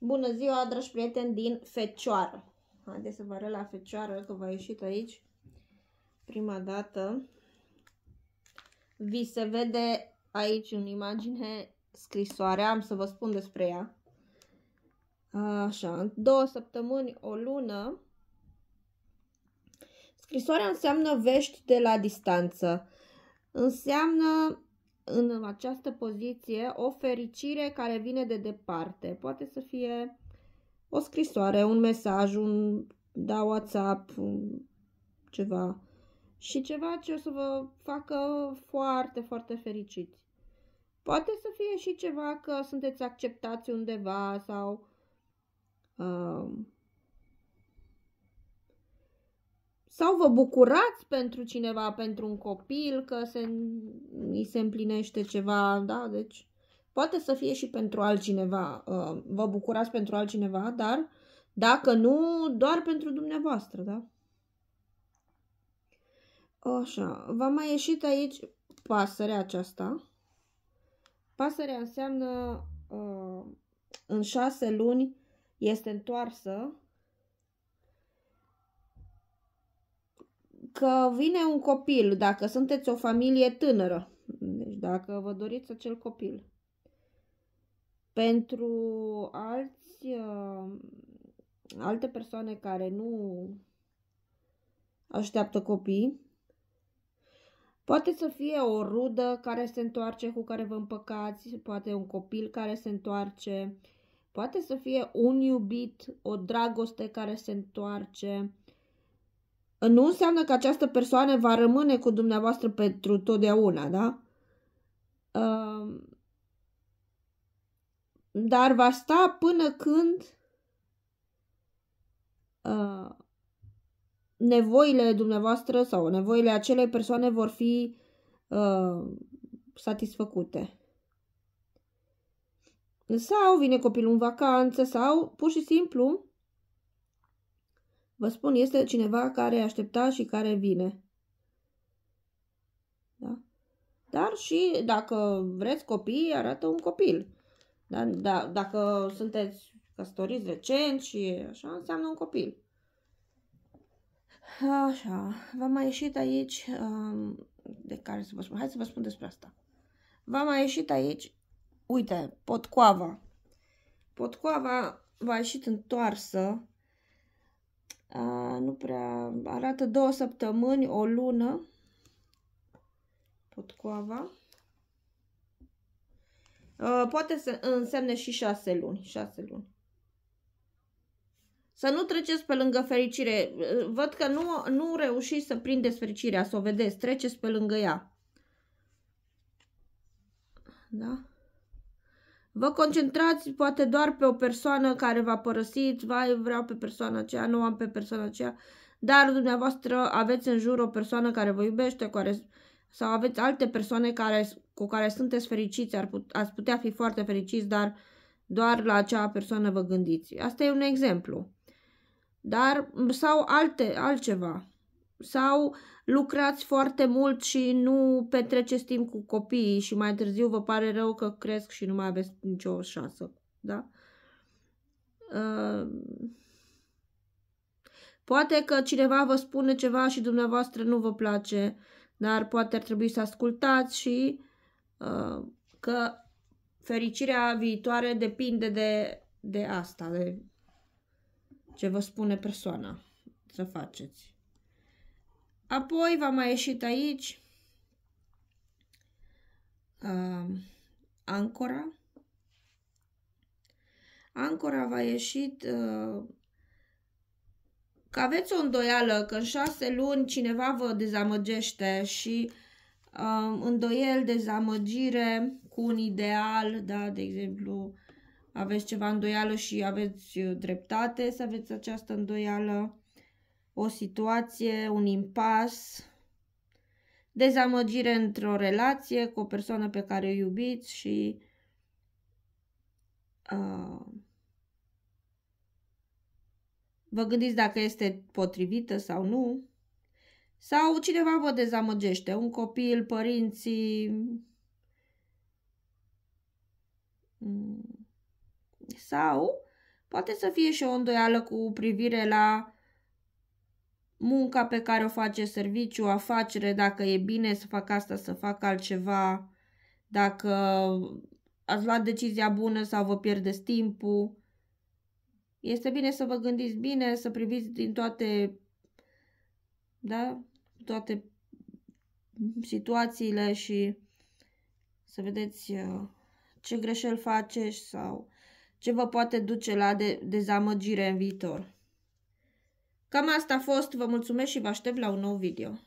Bună ziua, dragi prieteni din Fecioară! Haideți să vă arăt la Fecioară că v-a ieșit aici prima dată. Vi se vede aici în imagine scrisoarea, am să vă spun despre ea. Așa, în două săptămâni, o lună. Scrisoarea înseamnă vești de la distanță. Înseamnă în această poziție o fericire care vine de departe. Poate să fie o scrisoare, un mesaj, un da, WhatsApp, ceva. Și ceva ce o să vă facă foarte, foarte fericiți. Poate să fie și ceva că sunteți acceptați undeva sau uh, sau vă bucurați pentru cineva, pentru un copil, că se, îi se împlinește ceva, da, deci poate să fie și pentru altcineva, uh, vă bucurați pentru altcineva, dar dacă nu, doar pentru dumneavoastră, da? Așa, v-a mai ieșit aici pasărea aceasta. Pasărea înseamnă uh, în șase luni este întoarsă Dacă vine un copil, dacă sunteți o familie tânără, deci dacă vă doriți acel copil, pentru alți, uh, alte persoane care nu așteaptă copii, Poate să fie o rudă care se întoarce cu care vă împăcați, poate un copil care se întoarce, poate să fie un iubit, o dragoste care se întoarce, nu înseamnă că această persoană va rămâne cu dumneavoastră pentru totdeauna, da? dar va sta până când nevoile dumneavoastră sau nevoile acelei persoane vor fi satisfăcute. Sau vine copilul în vacanță sau pur și simplu Vă spun, este cineva care aștepta și care vine. Da? Dar și dacă vreți copii, arată un copil. Da? Da, dacă sunteți căsătoriți recent și așa, înseamnă un copil. Așa, v am mai ieșit aici, um, de care să vă spun, hai să vă spun despre asta. v am mai ieșit aici, uite, potcoava. Potcoava v-a ieșit întoarsă nu prea, arată două săptămâni, o lună, potcoava. Uh, poate să însemne și șase luni, șase luni. Să nu treceți pe lângă fericire. Uh, văd că nu, nu reușiți să prindeți fericirea, să o vedeți. Treceți pe lângă ea. Da? Vă concentrați poate doar pe o persoană care va părăsi, vai, vreau pe persoana aceea, nu am pe persoana aceea, dar dumneavoastră aveți în jur o persoană care vă iubește, care, sau aveți alte persoane care, cu care sunteți fericiți, ar put, ați putea fi foarte fericiți, dar doar la acea persoană vă gândiți. Asta e un exemplu. Dar, sau alte, altceva. Sau lucrați foarte mult și nu petreceți timp cu copiii și mai târziu vă pare rău că cresc și nu mai aveți nicio șansă. Da? Ehm, poate că cineva vă spune ceva și dumneavoastră nu vă place, dar poate ar trebui să ascultați și ehm, că fericirea viitoare depinde de, de asta, de ce vă spune persoana să faceți. Apoi v-a mai ieșit aici uh, ancora. Ancora v-a ieșit uh, că aveți o îndoială că în șase luni cineva vă dezamăgește și uh, îndoiel, dezamăgire cu un ideal, da, de exemplu, aveți ceva îndoială și aveți uh, dreptate să aveți această îndoială o situație, un impas, dezamăgire într-o relație cu o persoană pe care o iubiți și uh, vă gândiți dacă este potrivită sau nu. Sau cineva vă dezamăgește, un copil, părinții, mm, sau poate să fie și o îndoială cu privire la munca pe care o face serviciu, afacere, dacă e bine să fac asta, să fac altceva, dacă ați luat decizia bună sau vă pierdeți timpul. Este bine să vă gândiți bine, să priviți din toate, da, toate situațiile și să vedeți uh, ce greșeli faceți sau ce vă poate duce la de- dezamăgire în viitor. Cam asta a fost, vă mulțumesc și vă aștept la un nou video.